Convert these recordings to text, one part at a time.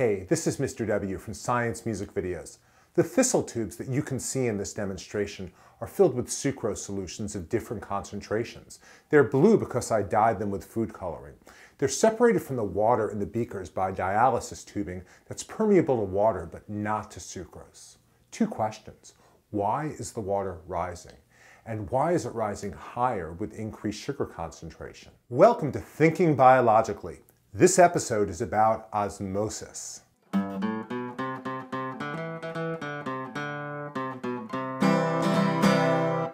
Hey, this is Mr. W from Science Music Videos. The thistle tubes that you can see in this demonstration are filled with sucrose solutions of different concentrations. They're blue because I dyed them with food coloring. They're separated from the water in the beakers by dialysis tubing that's permeable to water but not to sucrose. Two questions. Why is the water rising? And why is it rising higher with increased sugar concentration? Welcome to Thinking Biologically. This episode is about osmosis.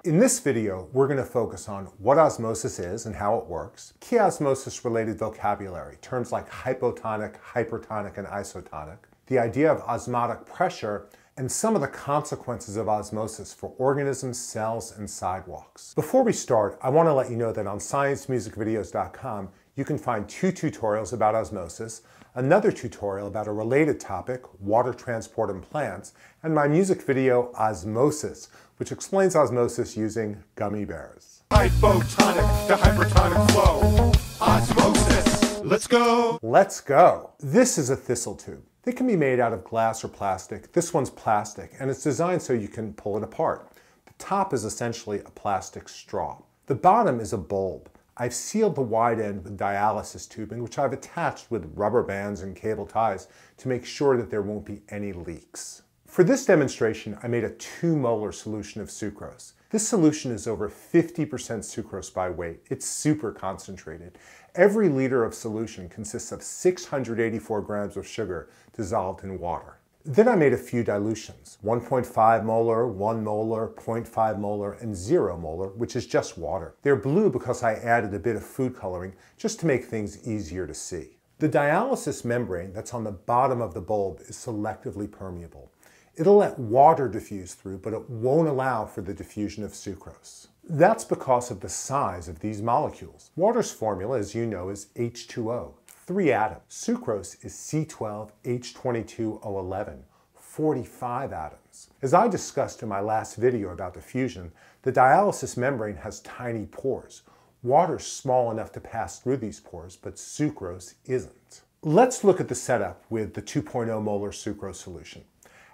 In this video, we're going to focus on what osmosis is and how it works, key osmosis-related vocabulary, terms like hypotonic, hypertonic, and isotonic, the idea of osmotic pressure, and some of the consequences of osmosis for organisms, cells, and sidewalks. Before we start, I want to let you know that on sciencemusicvideos.com, you can find two tutorials about osmosis, another tutorial about a related topic, water transport in plants, and my music video, Osmosis, which explains osmosis using gummy bears. Hypotonic to hypertonic flow, osmosis, let's go. Let's go. This is a thistle tube. It can be made out of glass or plastic. This one's plastic, and it's designed so you can pull it apart. The top is essentially a plastic straw. The bottom is a bulb. I've sealed the wide end with dialysis tubing, which I've attached with rubber bands and cable ties to make sure that there won't be any leaks. For this demonstration, I made a 2 molar solution of sucrose. This solution is over 50% sucrose by weight. It's super concentrated. Every liter of solution consists of 684 grams of sugar dissolved in water. Then I made a few dilutions, 1.5 molar, 1 molar, 0.5 molar, and 0 molar, which is just water. They're blue because I added a bit of food coloring just to make things easier to see. The dialysis membrane that's on the bottom of the bulb is selectively permeable. It'll let water diffuse through, but it won't allow for the diffusion of sucrose. That's because of the size of these molecules. Water's formula, as you know, is H2O three atoms. Sucrose is C12H22O11, 45 atoms. As I discussed in my last video about diffusion, the dialysis membrane has tiny pores. Water's small enough to pass through these pores, but sucrose isn't. Let's look at the setup with the 2.0 molar sucrose solution.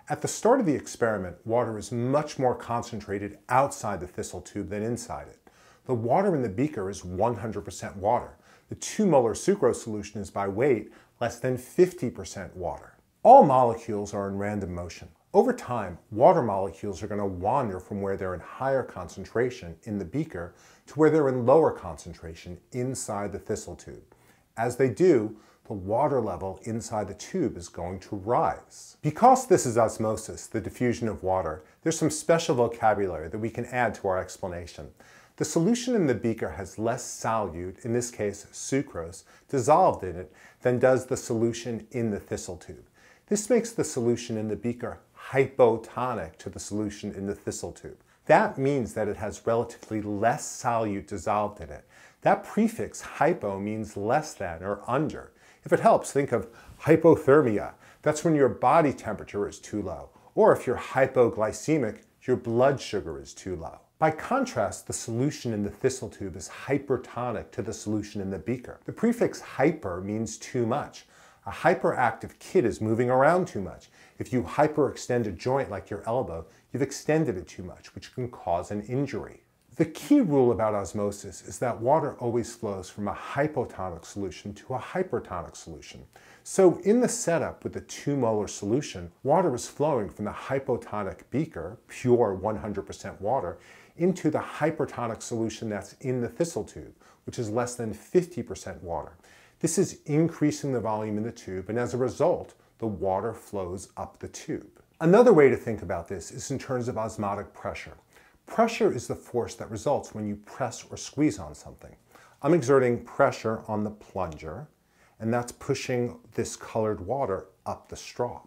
At the start of the experiment, water is much more concentrated outside the thistle tube than inside it. The water in the beaker is 100% water, the 2 molar sucrose solution is by weight less than 50% water. All molecules are in random motion. Over time, water molecules are going to wander from where they're in higher concentration in the beaker to where they're in lower concentration inside the thistle tube. As they do, the water level inside the tube is going to rise. Because this is osmosis, the diffusion of water, there's some special vocabulary that we can add to our explanation. The solution in the beaker has less solute, in this case sucrose, dissolved in it than does the solution in the thistle tube. This makes the solution in the beaker hypotonic to the solution in the thistle tube. That means that it has relatively less solute dissolved in it. That prefix hypo means less than or under. If it helps, think of hypothermia. That's when your body temperature is too low. Or if you're hypoglycemic, your blood sugar is too low. By contrast, the solution in the thistle tube is hypertonic to the solution in the beaker. The prefix hyper means too much. A hyperactive kid is moving around too much. If you hyperextend a joint like your elbow, you've extended it too much, which can cause an injury. The key rule about osmosis is that water always flows from a hypotonic solution to a hypertonic solution. So in the setup with the 2 molar solution, water is flowing from the hypotonic beaker, pure 100% water, into the hypertonic solution that's in the thistle tube, which is less than 50% water. This is increasing the volume in the tube, and as a result, the water flows up the tube. Another way to think about this is in terms of osmotic pressure. Pressure is the force that results when you press or squeeze on something. I'm exerting pressure on the plunger, and that's pushing this colored water up the straw.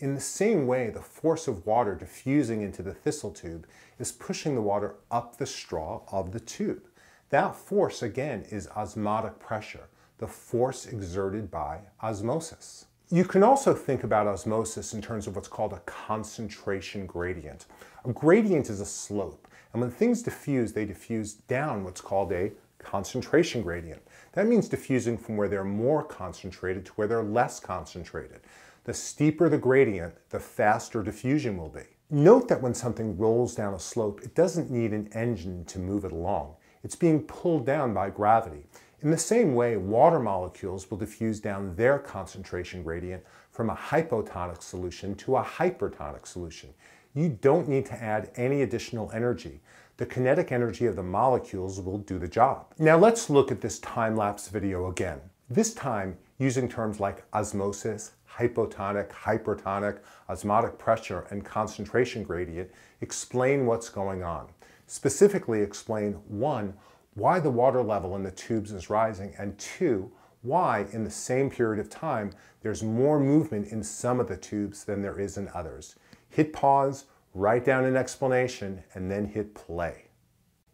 In the same way, the force of water diffusing into the thistle tube is pushing the water up the straw of the tube. That force, again, is osmotic pressure, the force exerted by osmosis. You can also think about osmosis in terms of what's called a concentration gradient. A gradient is a slope, and when things diffuse, they diffuse down what's called a concentration gradient. That means diffusing from where they're more concentrated to where they're less concentrated. The steeper the gradient, the faster diffusion will be. Note that when something rolls down a slope, it doesn't need an engine to move it along. It's being pulled down by gravity. In the same way, water molecules will diffuse down their concentration gradient from a hypotonic solution to a hypertonic solution. You don't need to add any additional energy. The kinetic energy of the molecules will do the job. Now let's look at this time-lapse video again. This time using terms like osmosis, hypotonic, hypertonic, osmotic pressure, and concentration gradient, explain what's going on. Specifically explain, one, why the water level in the tubes is rising, and two, why in the same period of time there's more movement in some of the tubes than there is in others. Hit pause, write down an explanation, and then hit play.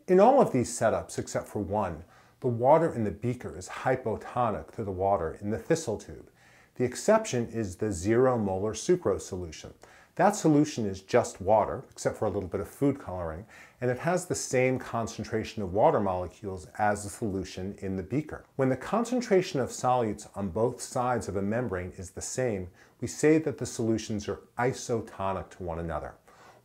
In all of these setups, except for one, the water in the beaker is hypotonic to the water in the thistle tube. The exception is the zero molar sucrose solution. That solution is just water, except for a little bit of food coloring, and it has the same concentration of water molecules as the solution in the beaker. When the concentration of solutes on both sides of a membrane is the same, we say that the solutions are isotonic to one another.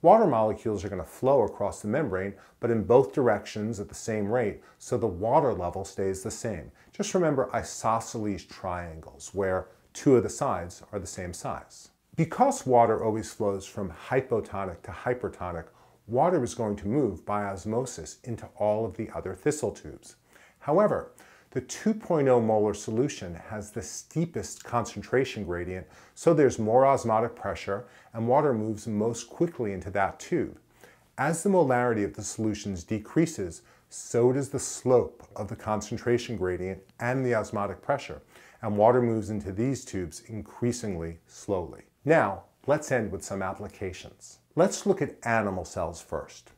Water molecules are going to flow across the membrane, but in both directions at the same rate, so the water level stays the same. Just remember isosceles triangles, where two of the sides are the same size. Because water always flows from hypotonic to hypertonic, water is going to move by osmosis into all of the other thistle tubes. However, the 2.0 molar solution has the steepest concentration gradient, so there's more osmotic pressure and water moves most quickly into that tube. As the molarity of the solutions decreases, so does the slope of the concentration gradient and the osmotic pressure, and water moves into these tubes increasingly slowly. Now, let's end with some applications. Let's look at animal cells first.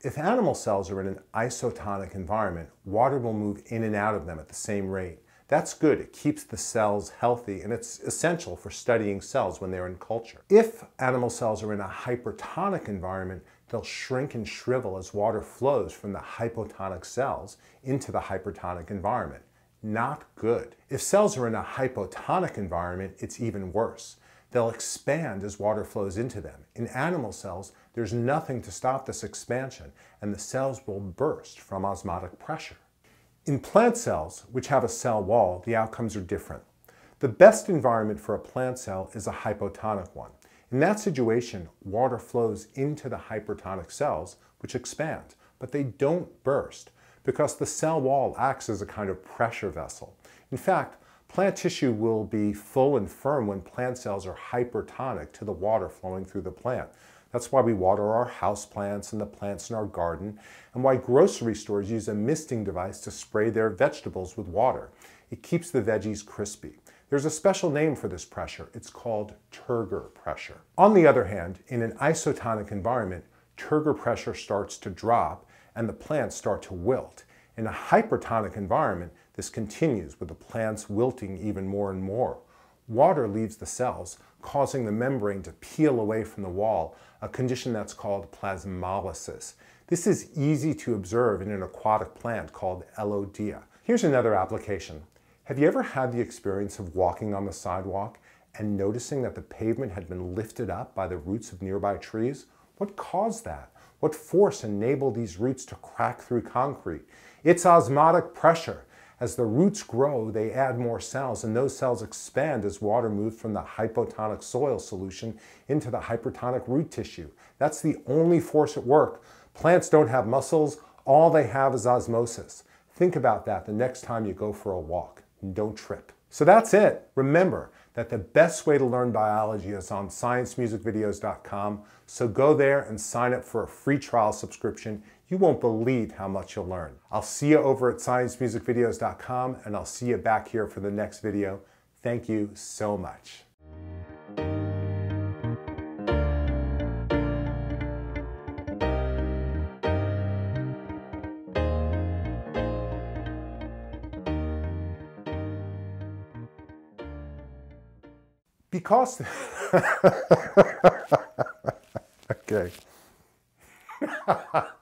If animal cells are in an isotonic environment, water will move in and out of them at the same rate. That's good, it keeps the cells healthy and it's essential for studying cells when they're in culture. If animal cells are in a hypertonic environment, they'll shrink and shrivel as water flows from the hypotonic cells into the hypertonic environment. Not good. If cells are in a hypotonic environment, it's even worse. They'll expand as water flows into them. In animal cells, there's nothing to stop this expansion, and the cells will burst from osmotic pressure. In plant cells, which have a cell wall, the outcomes are different. The best environment for a plant cell is a hypotonic one. In that situation, water flows into the hypertonic cells, which expand, but they don't burst because the cell wall acts as a kind of pressure vessel. In fact, plant tissue will be full and firm when plant cells are hypertonic to the water flowing through the plant. That's why we water our house plants and the plants in our garden, and why grocery stores use a misting device to spray their vegetables with water. It keeps the veggies crispy. There's a special name for this pressure. It's called turgor pressure. On the other hand, in an isotonic environment, turgor pressure starts to drop and the plants start to wilt. In a hypertonic environment, this continues with the plants wilting even more and more. Water leaves the cells, causing the membrane to peel away from the wall, a condition that's called plasmolysis. This is easy to observe in an aquatic plant called Elodea. Here's another application. Have you ever had the experience of walking on the sidewalk and noticing that the pavement had been lifted up by the roots of nearby trees? What caused that? What force enabled these roots to crack through concrete? It's osmotic pressure. As the roots grow, they add more cells, and those cells expand as water moves from the hypotonic soil solution into the hypertonic root tissue. That's the only force at work. Plants don't have muscles, all they have is osmosis. Think about that the next time you go for a walk. Don't trip. So that's it. Remember, that the best way to learn biology is on sciencemusicvideos.com. So go there and sign up for a free trial subscription. You won't believe how much you'll learn. I'll see you over at sciencemusicvideos.com and I'll see you back here for the next video. Thank you so much. Because. okay.